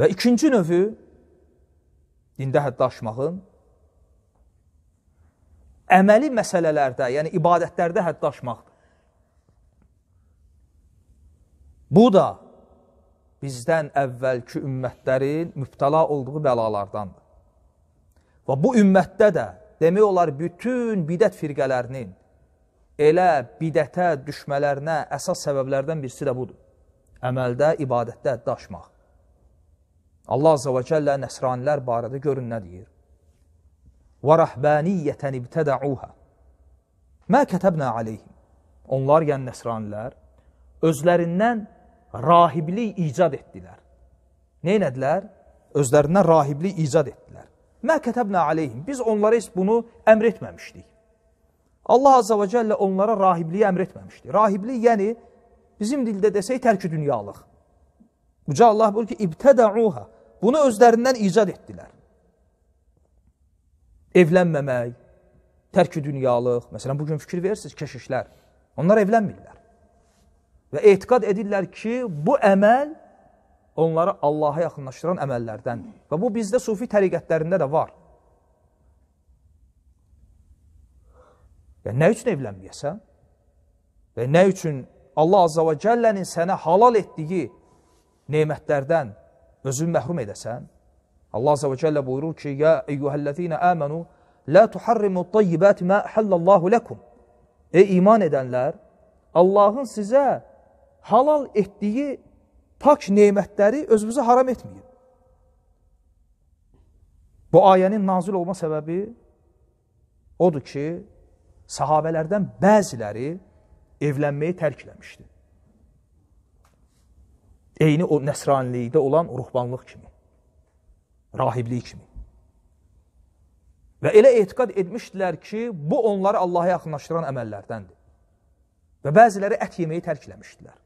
Və ikinci növü dində həddaşmağın əməli məsələlərdə, yəni ibadətlərdə həddaşmaqdır. Bu da bizdən əvvəlki ümmətlərin mübtəla olduğu bəlalardandır. Və bu ümmətdə də demək olar bütün bidət firqələrinin elə bidətə düşmələrinə əsas səbəblərdən birisi də budur. Əməldə, ibadətdə həddaşmaq. Allah Azza və Kəllə nəsranilər barədə görün nə deyir. Və rəhbəniyyətən ibtədəuhə. Mə kətəbnə aleyhim. Onlar, yəni nəsranilər, özlərindən rahiblik icad etdilər. Neynədilər? Özlərindən rahiblik icad etdilər. Mə kətəbnə aleyhim. Biz onlara heç bunu əmr etməmişdik. Allah Azza və Cəllə onlara rahibliyi əmr etməmişdi. Rahiblik, yəni bizim dildə desək tərki dünyalıq. Uca Allah buyurur ki, İbtədəuha. Bunu özlərindən icad etdilər. Evlənməmək, tərki dünyalıq. Məsələn, bugün fikir verirsiniz, keşişlər. Onlar evlənmirlər. Və etiqad edirlər ki, bu əməl onları Allaha yaxınlaşdıran əməllərdəndir. Və bu bizdə sufi təriqətlərində də var. Və nə üçün evlənməyəsən? Və nə üçün Allah Azza və Cəllənin sənə halal etdiyi nemətlərdən özünü məhrum edəsən, Allah Azəbə Cəllə buyurur ki, Yə eyyuhəlləzinə əmənu, lə tuharrimu tayyibəti mə həllallahu ləkum. Ey iman edənlər, Allahın sizə halal etdiyi pak nemətləri özünüzə haram etməyin. Bu ayənin nazil olma səbəbi odur ki, sahabələrdən bəziləri evlənməyi tərk eləmişdi. Eyni o nəsranilikdə olan ruhbanlıq kimi, rahiblik kimi. Və elə etiqad etmişdilər ki, bu onları Allaha yaxınlaşdıran əməllərdəndir. Və bəziləri ət yeməyi tərk eləmişdilər.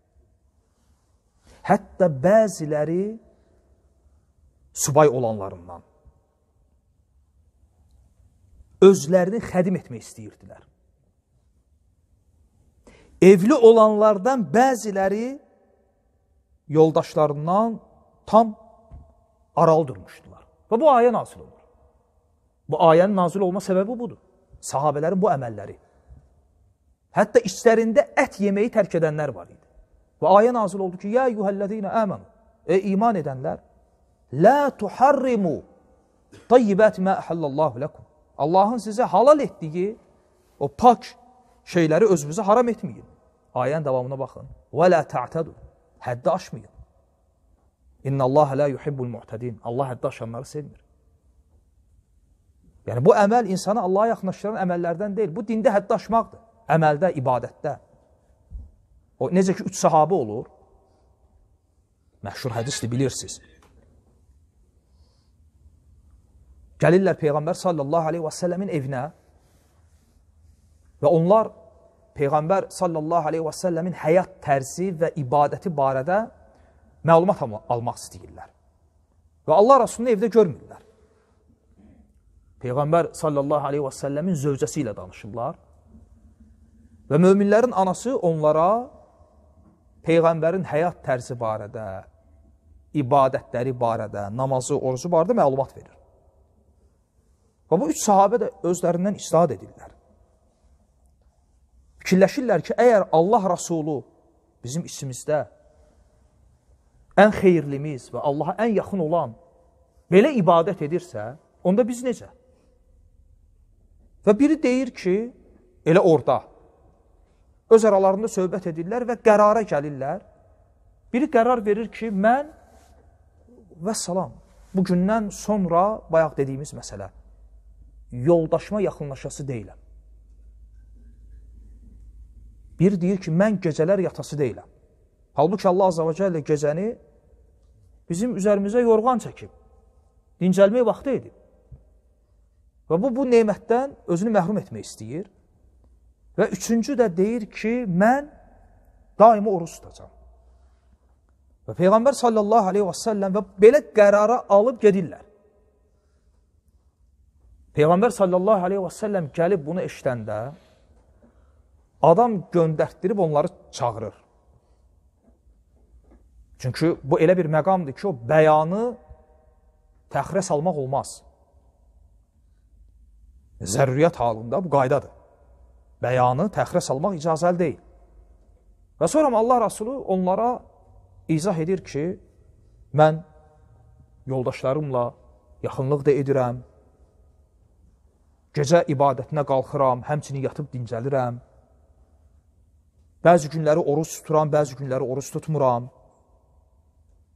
Hətta bəziləri subay olanlarından özlərini xədim etmək istəyirdilər. Evli olanlardan bəziləri yoldaşlarından tam aralı durmuşdular. Və bu ayə nazil olur. Bu ayənin nazil olma səbəbi budur. Sahabələrin bu əməlləri. Hətta içlərində ət yeməyi tərk edənlər var idi. Və ayə nazil oldu ki, Ya yuhəlləzinə əmənu, ey iman edənlər, Lə tuharrimu tayyibət mə əhəllallahu ləkum. Allahın sizə halal etdiyi o pak şeyləri özünüzə haram etməyin. Ayənin davamına baxın. Və lə ta'tədu. Həddi aşmayın. İnna Allah la yuhibbul mu'tadin. Allah həddi aşanları sevmir. Yəni bu əməl insanı Allaha yaxınlaşdıran əməllərdən deyil. Bu dində həddi aşmaqdır. Əməldə, ibadətdə. O necə ki üç sahabə olur. Məşhur hədisdir, bilirsiniz. Gəlirlər Peyğəmbər sallallahu aleyhi və səlləmin evinə və onlar Peyğəmbər sallallahu aleyhi və səlləmin həyat tərzi və ibadəti barədə məlumat almaq istəyirlər. Və Allah Rasulunu evdə görmürlər. Peyğəmbər sallallahu aleyhi və səlləmin zövcəsi ilə danışırlar. Və möminlərin anası onlara Peyğəmbərin həyat tərzi barədə, ibadətləri barədə, namazı, orucu barədə məlumat verir. Və bu üç sahabə də özlərindən istihad edirlər. Fikirləşirlər ki, əgər Allah Rasulu bizim içimizdə ən xeyirlimiz və Allaha ən yaxın olan belə ibadət edirsə, onda biz necə? Və biri deyir ki, elə orada öz aralarında söhbət edirlər və qərara gəlirlər. Biri qərar verir ki, mən və salam, bugündən sonra bayaq dediyimiz məsələ, yoldaşıma yaxınlaşası deyiləm. Biri deyir ki, mən gecələr yatası deyiləm. Halbuki Allah Azza və Cəllə gecəni bizim üzərimizə yorğan çəkib. Dincəlmək vaxtı idi. Və bu, bu neymətdən özünü məhrum etmək istəyir. Və üçüncü də deyir ki, mən daima oruç tutacam. Və Peyğəmbər sallallahu aleyhi və səlləm və belə qərara alıb gedirlər. Peyğəmbər sallallahu aleyhi və səlləm gəlib bunu eşitəndə, adam göndərtdirib onları çağırır. Çünki bu elə bir məqamdır ki, o bəyanı təxirə salmaq olmaz. Zəruriyyət halında bu qaydadır. Bəyanı təxirə salmaq icazəli deyil. Və sonra Allah Rasulü onlara izah edir ki, mən yoldaşlarımla yaxınlıq da edirəm, gecə ibadətinə qalxıram, həmçinin yatıb dincəlirəm, Bəzi günləri oruç tuturam, bəzi günləri oruç tutmuram.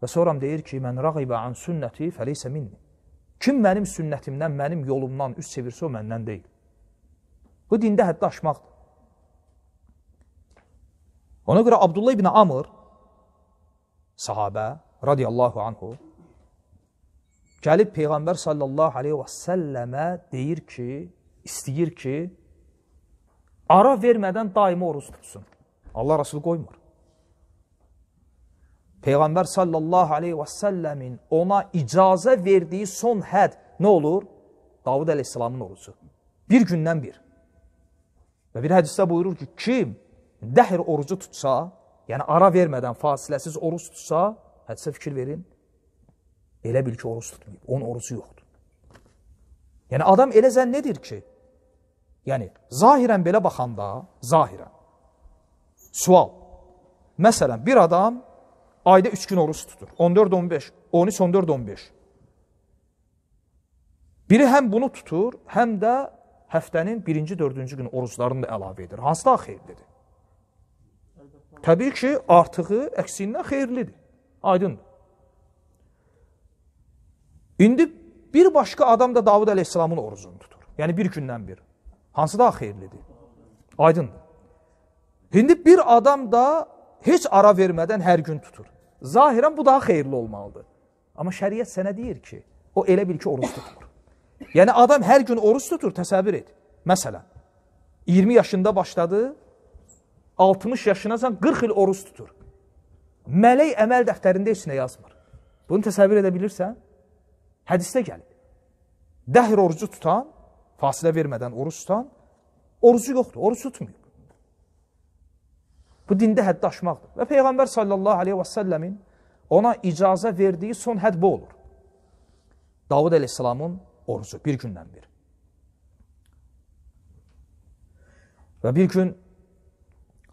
Və sonra deyir ki, mən rəğibə an sünnəti fəleysə minni. Kim mənim sünnətimdən, mənim yolumdan üz çevirsə, o məndən deyil. Bu dində həddi aşmaqdır. Ona görə Abdullah ibn Amr, sahabə, radiyallahu anhu, gəlib Peyğəmbər sallallahu aleyhi və səlləmə deyir ki, istəyir ki, ara vermədən daimi oruz tutsun. Allah Resulü qoymur. Peyğəmbər sallallahu aleyhi və səlləmin ona icazə verdiyi son həd nə olur? Davud əleyhissalamın orucu. Bir gündən bir. Və bir hədisdə buyurur ki, kim dəhr orucu tutsa, yəni ara vermədən fasiləsiz oruc tutsa, hədisə fikir verin, elə bil ki, oruc tutmayıb, onun orucu yoxdur. Yəni, adam elə zənn edir ki, yəni, zahirən belə baxanda, zahirən, Sual. Məsələn, bir adam ayda 3 gün oruç tutur. 14-15, 13-14-15. Biri həm bunu tutur, həm də həftənin 1-ci, 4-cü günü oruclarını da əlavə edir. Hansı daha xeyirlidir? Təbii ki, artığı əksiyindən xeyirlidir. Aydındır. İndi bir başqa adam da Davud əleyhissalamın orucunu tutur. Yəni bir gündən bir. Hansı daha xeyirlidir? Aydındır. İndi bir adam da heç ara vermədən hər gün tutur. Zahirən bu daha xeyirli olmalıdır. Amma şəriət sənə deyir ki, o elə bil ki, oruç tutmur. Yəni adam hər gün oruç tutur, təsəvvür et. Məsələn, 20 yaşında başladı, 60 yaşına sən 40 il oruç tutur. Mələk əməl dəftərində heç nə yazmır. Bunu təsəvvür edə bilirsən? Hədisdə gəlib. Dəhr orucu tutan, fasilə vermədən oruç tutan, orucu yoxdur, oruç tutmuyor. Bu dində həddi aşmaqdır. Və Peyğəmbər sallallahu aleyhi və səlləmin ona icazə verdiyi son hədd bu olur. Davud əleyhissalamın orucu bir gündən bir. Və bir gün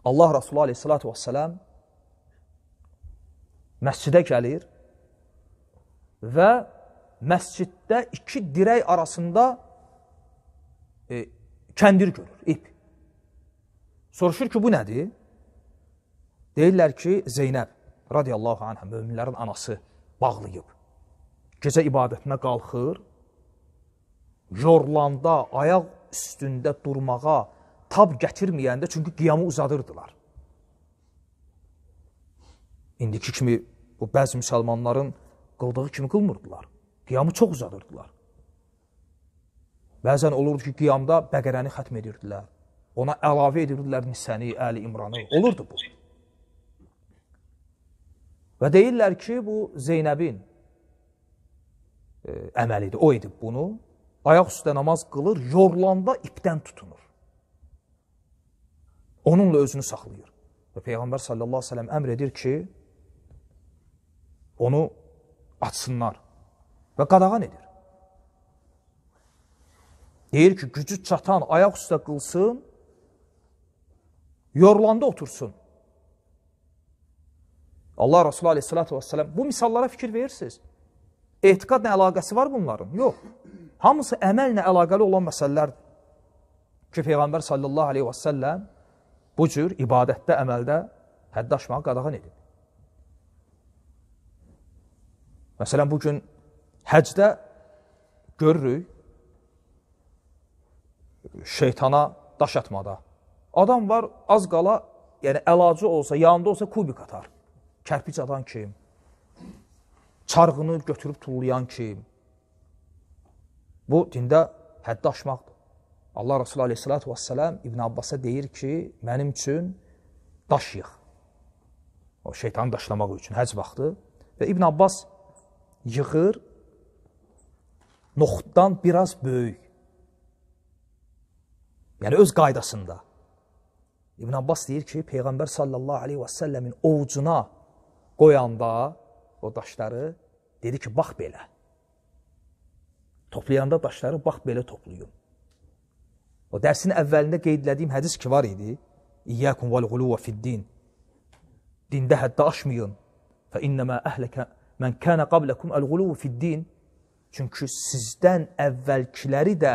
Allah Resulü aleyhissalatu vəssələm məscidə gəlir və məsciddə iki dirək arasında e, kəndir görür, ip. Soruşur ki, bu nədir? Deyirlər ki, Zeynəb radiyallahu anhə möminlərin anası bağlayıb. Gecə ibadətinə qalxır. Yorlanda, ayaq üstündə durmağa tab gətirməyəndə çünki qiyamı uzadırdılar. İndiki kimi bu bəzi müsəlmanların qıldığı kimi qılmırdılar. Qiyamı çox uzadırdılar. Bəzən olurdu ki, qiyamda bəqərəni xətm edirdilər. Ona əlavə edirdilər Nisəni, Əli İmranı. Olurdu bu. Və deyirlər ki, bu Zeynəbin e, əməlidir, o edib bunu. Ayaq üstə namaz qılır, yorlanda ipdən tutunur. Onunla özünü saxlayır. Və Peyğəmbər sallallahu aleyhi ve sellem əmr edir ki, onu açsınlar və qadağan edir. Deyir ki, gücü çatan ayaq üstə qılsın, yorlanda otursun. Allah Resulü aleyhissalatü vesselam bu misallara fikir verirsiniz. Etiqad nə əlaqəsi var bunların? Yox. Hamısı əməllə əlaqəli olan məsələlərdir. Ki, Peyğəmbər sallallahu aleyhi və səlləm bu cür ibadətdə, əməldə həddə aşmağı qadağan edib. Məsələn, bugün həcdə görürük şeytana daş atmada. Adam var, az qala, yəni əlacı olsa, yanında olsa kubik atar kərpic adan kim, çarğını götürüb tullayan kim. Bu dində həddi aşmaqdır. Allah Resulü aleyhissalatü vəssələm İbn Abbas'a deyir ki, mənim üçün daş yıx. O şeytanı daşlamaq üçün həc vaxtı. Və İbn Abbas yığır noxuddan biraz böyük. Yəni öz qaydasında. İbn Abbas deyir ki, Peyğəmbər sallallahu aleyhi və səlləmin ovucuna qoyanda o daşları dedi ki, bax belə. Toplayanda daşları bax belə toplayın. O dərsin əvvəlində qeyd etdiyim hədis ki var idi. İyyakum vel guluva fi'd-din. Dində həddə aşmayın. Fa innema ahlaka men kana qablakum el-guluvu fi'd-din. Çünki sizdən əvvəlkiləri də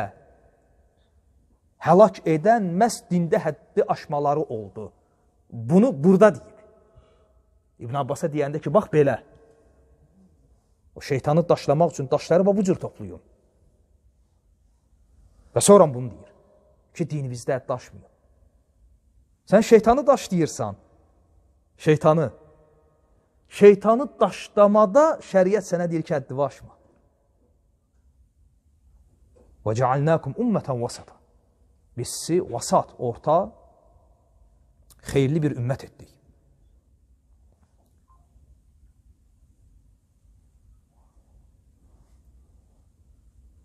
həlak edən məhz dində həddi aşmaları oldu. Bunu burada deyir. İbn Abbasa deyəndə ki, bax belə. O şeytanı daşlamaq üçün daşları bu cür toplayın. Və sonra bunu deyir ki, dinimizdə daşmıyor. Sən şeytanı daşlayırsan. Şeytanı. Şeytanı daşlamada şəriət sənə deyir ki, həddi aşma. Və cealnəkum ümmətən vasata. Biz sizi vasat, orta, xeyirli bir ümmət etdik.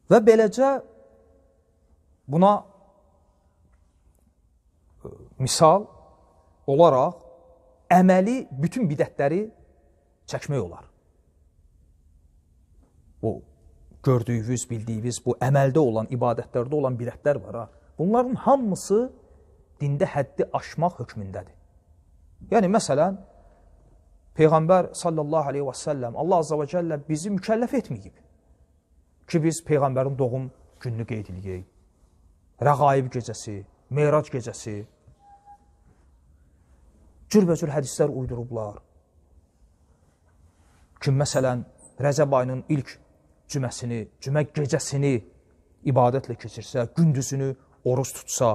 Və beləcə buna e, misal olaraq əməli bütün bidətləri çəkmək olar. Bu gördüyünüz, bildiyiniz, bu əməldə olan, ibadətlərdə olan bidətlər var ha. Bunların hamısı dində həddi aşmaq hökmündədir. Yəni məsələn Peyğəmbər sallallahu əleyhi və səlləm Allah azza və cəllə bizi mükəlləf etməyib ki, biz Peyğəmbərin doğum gününü qeyd ediliyik. Rəqaib gecəsi, Meyrac gecəsi, cürbəcür hədislər uydurublar. Ki, məsələn, Rəcəb ayının ilk cüməsini, cümə gecəsini ibadətlə keçirsə, gündüzünü oruz tutsa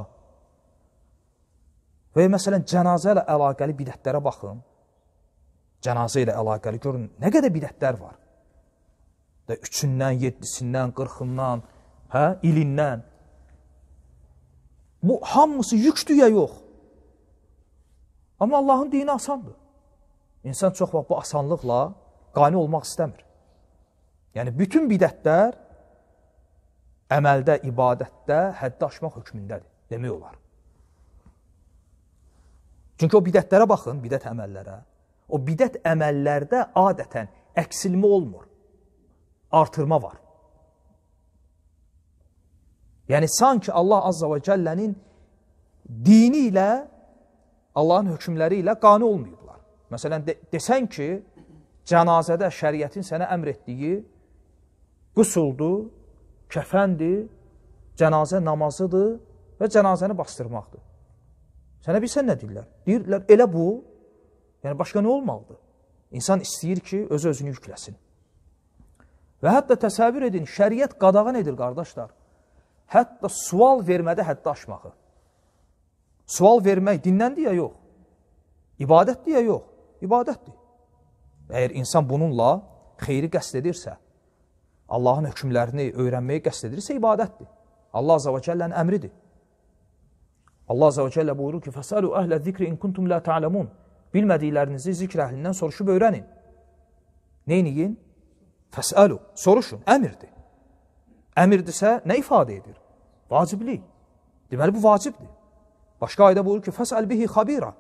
və məsələn, cənazə ilə əlaqəli bidətlərə baxın. Cənazə ilə əlaqəli görün, nə qədər bidətlər var də üçündən, yedisindən, qırxından, hə, ilindən. Bu hamısı yüktür ya yox. Amma Allahın dini asandır. İnsan çox vaxt bu asanlıqla qani olmaq istəmir. Yəni, bütün bidətlər əməldə, ibadətdə həddə aşmaq hökmündədir, demək olar. Çünki o bidətlərə baxın, bidət əməllərə. O bidət əməllərdə adətən əksilmə olmur artırma var. Yəni sanki Allah Azza və Cəllənin dini ilə Allahın hökmləri ilə qane olmayıblar. Məsələn de desən ki, cənazədə şəriətin sənə əmr etdiyi qusuldur, kəfəndir, cənazə namazıdır və cənazəni bastırmaqdır. Sənə bilsən nə deyirlər? Deyirlər elə bu, yəni başqa nə olmalıdır? İnsan istəyir ki, öz-özünü yükləsin. Və hətta təsəvvür edin, şəriət qadağan edir, qardaşlar. Hətta sual vermədə həddə aşmağı. Sual vermək dinləndi ya yox? İbadətdir ya yox? İbadətdir. Əgər insan bununla xeyri qəsd edirsə, Allahın hökmlərini öyrənməyi qəsd edirsə, ibadətdir. Allah Azza və Kəllənin əmridir. Allah Azza və Kəllə buyurur ki, Fəsəlu əhlə zikri in kuntum la ta'lamun. Bilmədiklərinizi zikr əhlindən soruşub öyrənin. Neyniyin? Fəsəlu, soruşun, əmirdir. Əmirdirsə nə ifadə edir? Vaciblik. Deməli, bu vacibdir. Başqa ayda buyurur ki, fəsəl bihi xabira.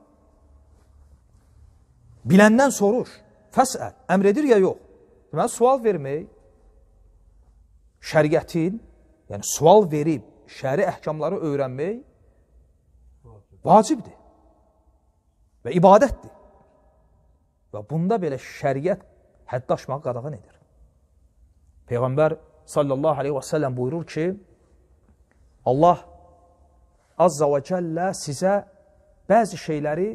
Biləndən soruş, fəsəl, əmr edir ya yox. Deməli, sual vermək şəriətin, yəni sual verib şəri əhkamları öyrənmək vacibdir və ibadətdir. Və bunda belə şəriət hədd aşmağı qadağan edir. Peyğəmbər sallallahu aleyhi və səlləm buyurur ki, Allah azza və kəllə sizə bəzi şeyləri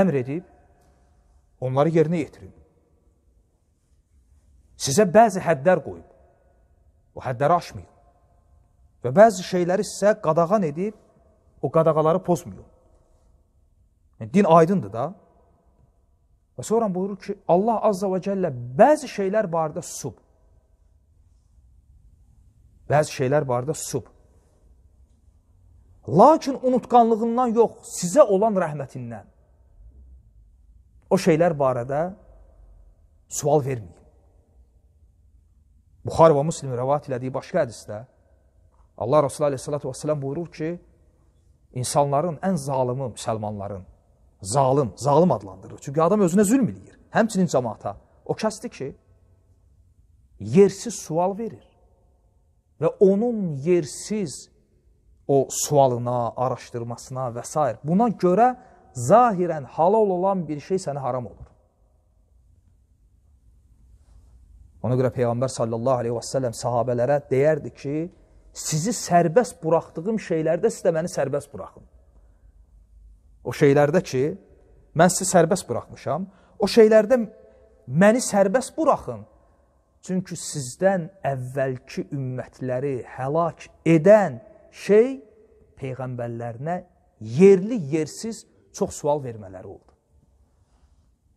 əmr edib, onları yerinə yetirin. Sizə bəzi həddlər qoyub, o həddləri aşmayın. Və bəzi şeyləri sizə qadağan edib, o qadağaları pozmayın. Yəni, din aydındır da. Və sonra buyurur ki, Allah azza və cəllə bəzi şeylər barədə susub. Bəzi şeylər barədə susub. Lakin unutqanlığından yox, sizə olan rəhmətindən o şeylər barədə sual verməyin. Buxar və Müslim rəvat elədiyi başqa hədisdə Allah Resulü aleyhissalatü vesselam buyurur ki, insanların ən zalımı müsəlmanların, zalim, zalim adlandırır. Çünki adam özünə zülm eləyir, həmçinin cəmaata. O kəsdir ki, yersiz sual verir və onun yersiz o sualına, araşdırmasına və s. buna görə zahirən halal olan bir şey sənə haram olur. Ona görə Peyğəmbər sallallahu aleyhi və səlləm sahabələrə deyərdi ki, sizi sərbəst buraxdığım şeylərdə siz də məni sərbəst buraxın. O şeylərdə ki, mən sizi sərbəst buraxmışam, o şeylərdə məni sərbəst buraxın. Çünki sizdən əvvəlki ümmətləri həlak edən şey peyğəmbərlərinə yerli yersiz çox sual vermələri oldu.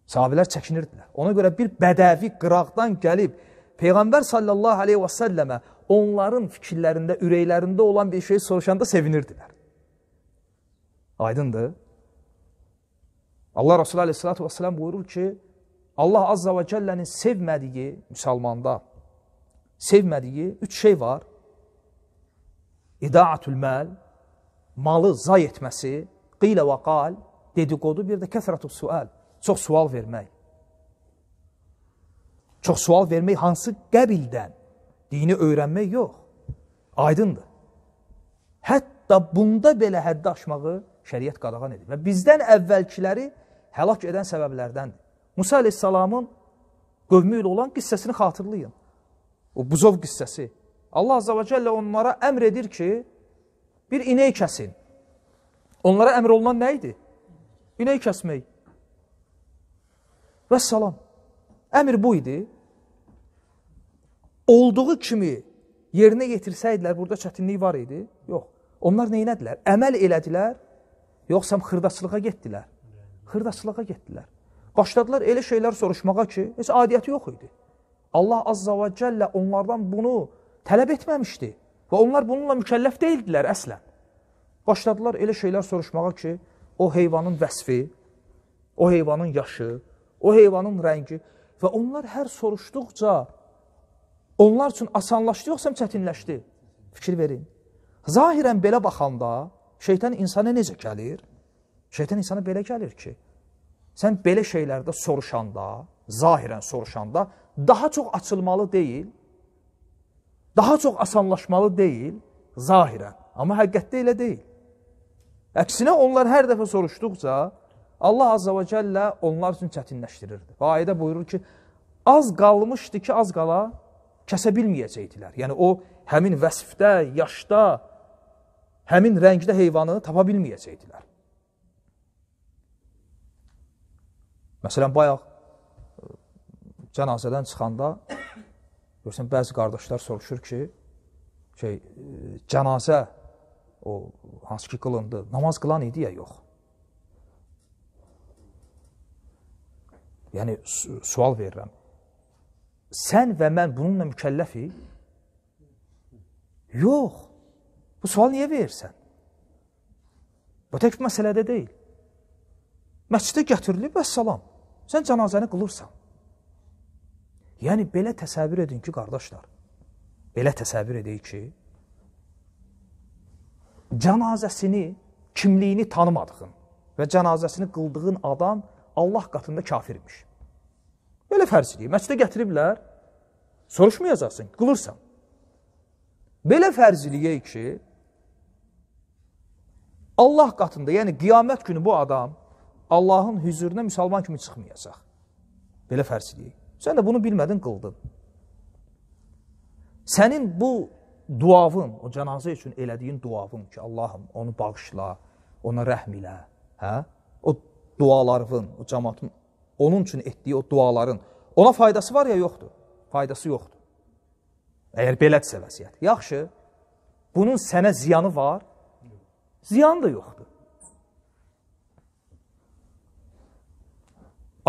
Sahabələr çəkinirdilər. Ona görə bir bədəvi qıraqdan gəlib peyğəmbər sallallahu əleyhi və səlləmə onların fikirlərində, ürəklərində olan bir şeyi soruşanda sevinirdilər. Aydındır? Allah Resulü aleyhissalatu vesselam buyurur ki: Allah Azza və Kəllənin sevmədiyi, müsəlmanda sevmədiyi üç şey var. İdaatül məl, malı zay etməsi, qilə və qal, dedikodu, bir də kəsrətü sual, çox sual vermək. Çox sual vermək hansı qəbildən? Dini öyrənmək yox. Aydındır. Hətta bunda belə həddi aşmağı şəriət qadağan edir. Və bizdən əvvəlkiləri həlak edən səbəblərdəndir. Musa əleyhissalamın qövmü ilə olan qissəsini xatırlayın. O buzov qissəsi. Allah Azza və Cəllə onlara əmr edir ki, bir inək kəsin. Onlara əmr olunan nə idi? İnək kəsmək. Və salam. Əmr bu idi. Olduğu kimi yerinə yetirsəydilər, burada çətinlik var idi. Yox. Onlar neynədilər? Əməl elədilər, yoxsa xırdaçılığa getdilər. Xırdaçılığa getdilər. Başladılar elə şeylər soruşmağa ki, heç adiyyəti yox idi. Allah Azza və Cəllə onlardan bunu tələb etməmişdi və onlar bununla mükəlləf deyildilər əslən. Başladılar elə şeylər soruşmağa ki, o heyvanın vəsfi, o heyvanın yaşı, o heyvanın rəngi və onlar hər soruşduqca onlar üçün asanlaşdı yoxsa çətinləşdi? Fikir verin. Zahirən belə baxanda şeytan insana necə gəlir? Şeytan insana belə gəlir ki, sən belə şeylərdə soruşanda, zahirən soruşanda daha çox açılmalı deyil, daha çox asanlaşmalı deyil, zahirən. Amma həqiqətdə elə deyil. Əksinə onlar hər dəfə soruşduqca Allah Azza və Cəllə onlar üçün çətinləşdirirdi. Və ayədə buyurur ki, az qalmışdı ki, az qala kəsə bilməyəcəkdilər. Yəni o həmin vəsfdə, yaşda, həmin rəngdə heyvanı tapa bilməyəcəkdilər. Məsələn, bayaq cənazədən çıxanda görürsən, bəzi qardaşlar soruşur ki, şey, cənazə o hansı ki qılındı, namaz qılan idi ya yox. Yəni, su sual verirəm. Sən və mən bununla mükəlləfik? Yox. Bu sual niyə verirsən? Bu tək məsələdə deyil. Məscidə gətirilib və salam. Sən cənazəni qılırsan. Yəni, belə təsəvvür edin ki, qardaşlar, belə təsəvvür edək ki, cənazəsini, kimliyini tanımadığın və cənazəsini qıldığın adam Allah qatında kafirmiş. Belə fərz edək, məscidə gətiriblər, soruşmayacaqsın, qılırsan. Belə fərz edək ki, Allah qatında, yəni qiyamət günü bu adam Allahın hüzuruna müsəlman kimi çıxmayacaq. Belə fərz eləyək. Sən də bunu bilmədin, qıldın. Sənin bu duavın, o cənazə üçün elədiyin duavın ki, Allahım onu bağışla, ona rəhm ilə, hə? O duaların, o cəmatın onun üçün etdiyi o duaların ona faydası var ya yoxdur? Faydası yoxdur. Əgər belədirsə vəziyyət. Yaxşı. Bunun sənə ziyanı var? Ziyanı da yoxdur.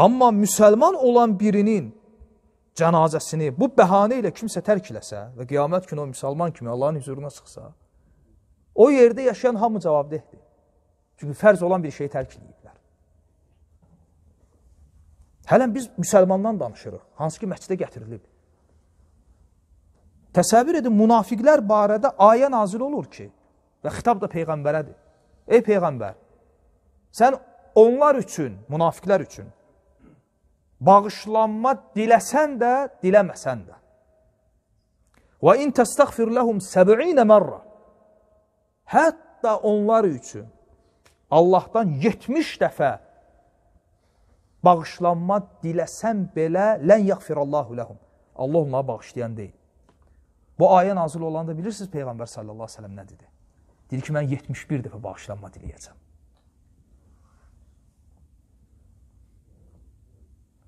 Amma müsəlman olan birinin cənazəsini bu bəhanə ilə kimsə tərk eləsə və qiyamət günü o müsəlman kimi Allahın huzuruna çıxsa, o yerdə yaşayan hamı cavabdehdir. Çünki fərz olan bir şeyi tərk ediblər. Hələn biz müsəlmandan danışırıq, hansı ki, məscidə gətirilib. Təsəvvür edin, münafiqlər barədə ayə nazil olur ki, və xitab da Peyğəmbərədir. Ey Peyğəmbər, sən onlar üçün, münafiqlər üçün bağışlanma diləsən də, diləməsən də. Və in təstəğfir ləhum 70 mərrə. Hətta onlar üçün Allahdan 70 dəfə bağışlanma diləsən belə lən yəğfirallahu ləhum. Allah onları bağışlayan deyil. Bu ayə nazil olanda bilirsiniz Peyğəmbər sallallahu əleyhi və səlləm nə dedi? Dedi ki, mən 71 dəfə bağışlanma diləyəcəm.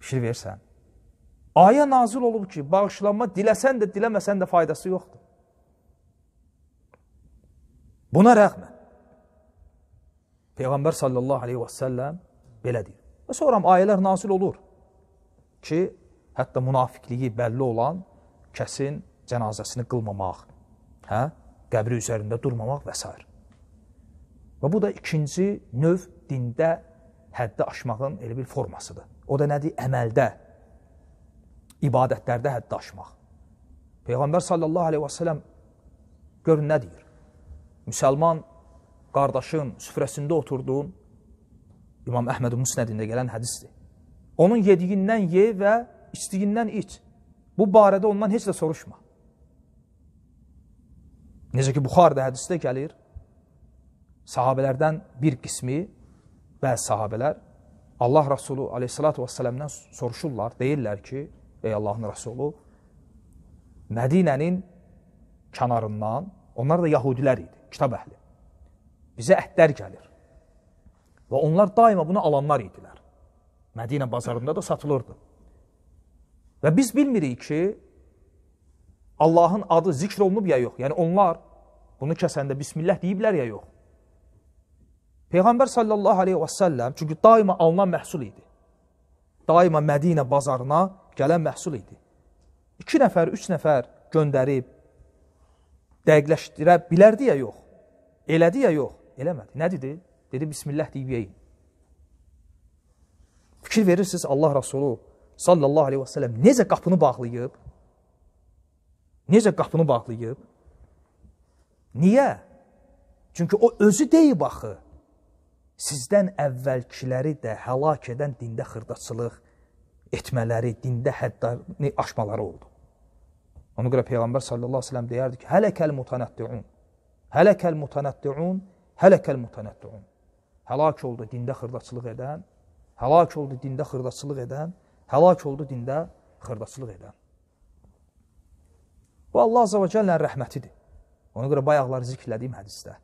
fikir versən. Ayə nazil olub ki, bağışlanma diləsən də, diləməsən də faydası yoxdur. Buna rəğmən Peyğəmbər sallallahu aleyhi və səlləm belə deyir. Və sonra ayələr nazil olur ki, hətta münafiqliyi bəlli olan kəsin cənazəsini qılmamaq, hə? qəbri üzərində durmamaq və s. Və bu da ikinci növ dində həddi aşmağın elə bir formasıdır. O da nədir? Əməldə, ibadətlərdə həddə aşmaq. Peyğəmbər sallallahu aleyhi və sələm görün nə deyir? Müsəlman qardaşın süfrəsində oturduğun İmam Əhməd Musnədində gələn hədisdir. Onun yediyindən ye və içdiyindən iç. Bu barədə ondan heç də soruşma. Necə ki, Buxarda hədisdə gəlir, sahabələrdən bir qismi və sahabələr Allah Rasulü aleyhissalatü vəssələmdən soruşurlar, deyirlər ki, ey Allahın Rasulü, Mədinənin kənarından, onlar da yahudilər idi, kitab əhli. Bizə əhdlər gəlir. Və onlar daima bunu alanlar idilər. Mədinə bazarında da satılırdı. Və biz bilmirik ki, Allahın adı zikr olunub ya yox. Yəni onlar bunu kəsəndə bismillah deyiblər ya yox. Peyğəmbər sallallahu aleyhi və səlləm, çünki daima alınan məhsul idi. Daima Mədinə bazarına gələn məhsul idi. İki nəfər, üç nəfər göndərib, dəqiqləşdirə bilərdi ya yox, elədi ya yox, eləmədi. Nə dedi? Dedi, bismillah deyib yeyin. Fikir verirsiniz Allah Rasulü sallallahu aleyhi və səlləm necə qapını bağlayıb? Necə qapını bağlayıb? Niyə? Çünki o özü deyib axı sizdən əvvəlkiləri də həlak edən dində xırdaçılıq etmələri, dində həddini aşmaları oldu. Ona görə Peyğəmbər sallallahu əleyhi və səlləm deyərdi ki, hələkəl mutanattiun. Hələkəl mutanattiun, hələkəl mutanattiun. Həlak oldu dində xırdaçılıq edən, həlak oldu dində xırdaçılıq edən, həlak oldu dində xırdaçılıq edən. Bu Allah Azza və Cəllənin rəhmətidir. Ona görə bayaqlar zikrlədiyim hədisdə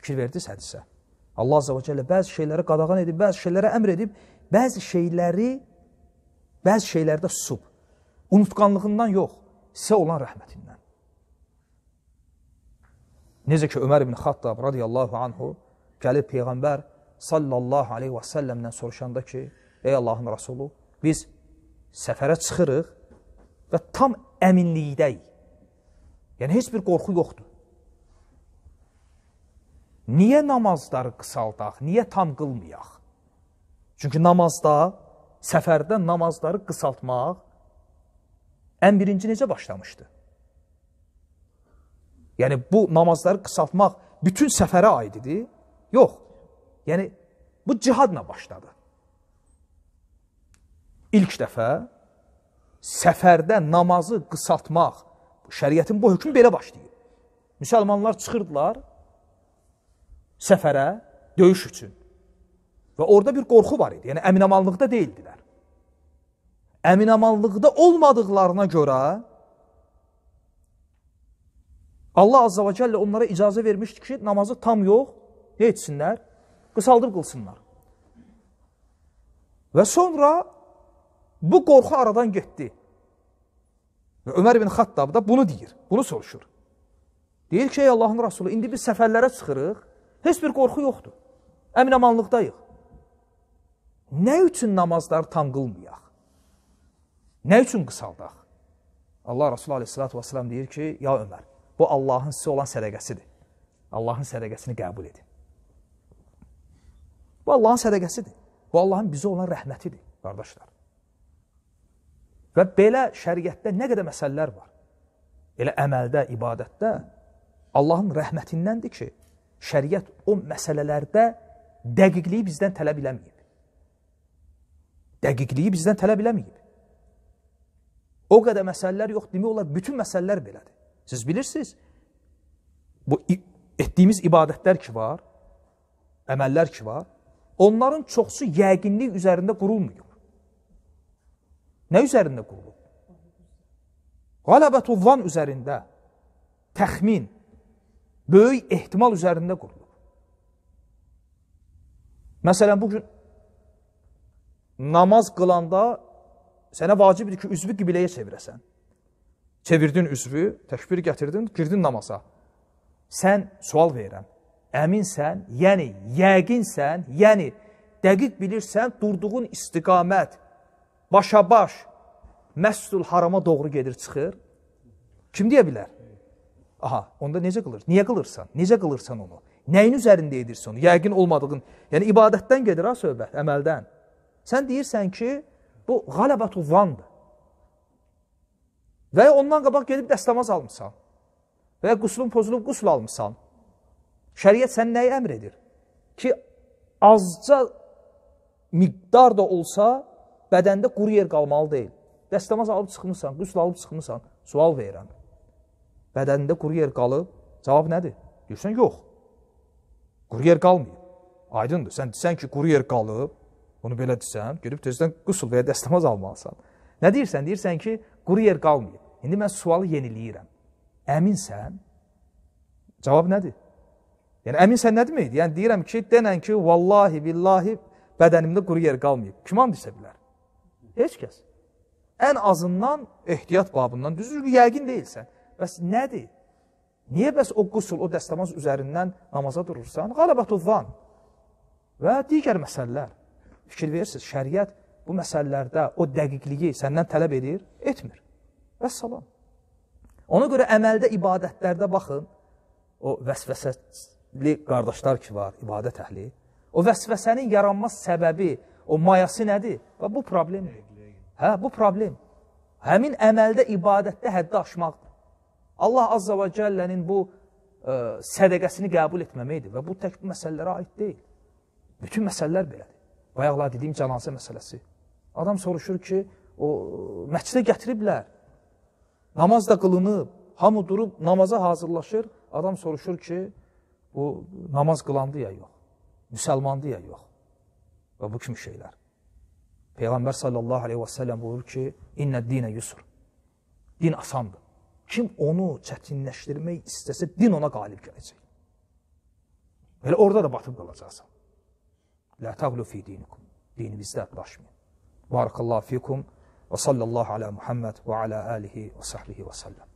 fikir verdiniz hədisə. Allah Azəbə Cəllə bəzi şeyləri qadağan edib, bəzi şeylərə əmr edib, bəzi şeyləri, bəzi şeylərdə susub. Unutqanlığından yox, sizə olan rəhmətindən. Necə ki, Ömər ibn Xattab radiyallahu anhu gəlib Peyğəmbər sallallahu aleyhi və səlləmdən soruşanda ki, ey Allahın Rasulü, biz səfərə çıxırıq və tam əminlikdəyik. Yəni, heç bir qorxu yoxdur. Niyə namazları qısaldaq, niyə tam qılmayaq? Çünki namazda, səfərdə namazları qısaltmaq ən birinci necə başlamışdı? Yəni, bu namazları qısaltmaq bütün səfərə aid idi? Yox. Yəni, bu cihadla başladı. İlk dəfə səfərdə namazı qısaltmaq, şəriyyətin bu hökmü belə başlayır. Müsəlmanlar çıxırdılar, səfərə, döyüş üçün. Və orada bir qorxu var idi. Yəni əminamanlıqda deyildilər. Əminamanlıqda olmadıqlarına görə Allah Azza və Cəllə onlara icazə vermişdi ki, namazı tam yox, ne etsinlər? Qısaldır qılsınlar. Və sonra bu qorxu aradan getdi. Və Ömər bin Xattab da bunu deyir, bunu soruşur. Deyir ki, ey Allahın Rasulü, indi biz səfərlərə çıxırıq, Heç bir qorxu yoxdur. Əminamanlıqdayıq. Nə üçün namazları tam qılmayaq? Nə üçün qısaldaq? Allah Resulü aleyhissalatü vesselam deyir ki, ya Ömər, bu Allahın sizə olan sədəqəsidir. Allahın sədəqəsini qəbul edin. Bu Allahın sədəqəsidir. Bu Allahın bizə olan rəhmətidir, qardaşlar. Və belə şəriətdə nə qədər məsələlər var? Elə əməldə, ibadətdə Allahın rəhmətindəndir ki, şəriət o məsələlərdə dəqiqliyi bizdən tələb eləməyib. Dəqiqliyi bizdən tələb eləməyib. O qədər məsələlər yox, demək olar bütün məsələlər belədir. Siz bilirsiniz, bu etdiyimiz ibadətlər ki var, əməllər ki var, onların çoxsu yəqinlik üzərində qurulmuyor. Nə üzərində qurulub? Qalabətu zan üzərində təxmin, böyük ehtimal üzərində qurulub. Məsələn, bugün namaz qılanda sənə vacibdir ki, üzvü qibiləyə çevirəsən. Çevirdin üzvü, təkbir gətirdin, girdin namaza. Sən sual verirəm. Əminsən, yəni yəqinsən, yəni dəqiq bilirsən durduğun istiqamət başa baş məsdul harama doğru gedir, çıxır. Kim deyə bilər? Aha, onda necə qılır? Niyə qılırsan? Necə qılırsan onu? Nəyin üzərində edirsən onu? Yəqin olmadığın, yəni ibadətdən gedir ha söhbət, əməldən. Sən deyirsən ki, bu qalabatu zandır. Və ya ondan qabaq gedib dəstəmaz almısan. Və ya quslun pozulub qusl almısan. Şəriət sən nəyi əmr edir? Ki, azca miqdar da olsa, bədəndə quru yer qalmalı deyil. Dəstəmaz alıb çıxmısan, qusl alıb çıxmısan, sual verirəm bədənində quru yer qalıb? Cavab nədir? Deyirsən, yox. Quru yer qalmayıb. Aydındır. Sən desən ki, quru yer qalıb, bunu belə desən, gedib tezdən qüsul və ya dəstəmaz almalısan. Nə deyirsən? Deyirsən ki, quru yer qalmayıb. İndi mən sualı yeniləyirəm. Əminsən? Cavab nədir? Yəni əminsən nə deməkdir? Yəni deyirəm ki, denən ki, vallahi billahi bədənimdə quru yer qalmayıb. Kim and isə bilər? Heç kəs. Ən azından ehtiyat babından düzdür ki, yəqin deyilsən. Bəs nədir? Niyə bəs o qusul, o dəstəmaz üzərindən namaza durursan? Qalabatu zan və digər məsələlər. Fikir verirsiniz, şəriət bu məsələlərdə o dəqiqliyi səndən tələb edir, etmir. Və salam. Ona görə əməldə, ibadətlərdə baxın, o vəsvəsəli qardaşlar ki var, ibadət əhli, o vəsvəsənin yaranma səbəbi, o mayası nədir? Və bu problemdir. Hə, bu problem. Həmin əməldə, ibadətdə həddi aşmaqdır. Allah Azza və Cəllənin bu ə, e, sədəqəsini qəbul etməməkdir və bu tək məsələlərə aid deyil. Bütün məsələlər belədir. Bayaqlar dediyim canazə məsələsi. Adam soruşur ki, o məscidə gətiriblər. Namaz da qılınıb, hamı durub namaza hazırlaşır. Adam soruşur ki, bu namaz qılandı ya yox, müsəlmandı ya yox və bu kimi şeylər. Peyğəmbər sallallahu aleyhi və səlləm buyurur ki, innə dinə yusur, din asandır. Kim onu çətinləşdirmək istəsə, din ona qalib gələcək. Elə orada da batıb qalacaqsan. Lə təğlu fi dinikum. Dininizdə daşmayın. Barakallahu fikum və sallallahu alə Muhammed və alə alihi və sahbihi və sallam.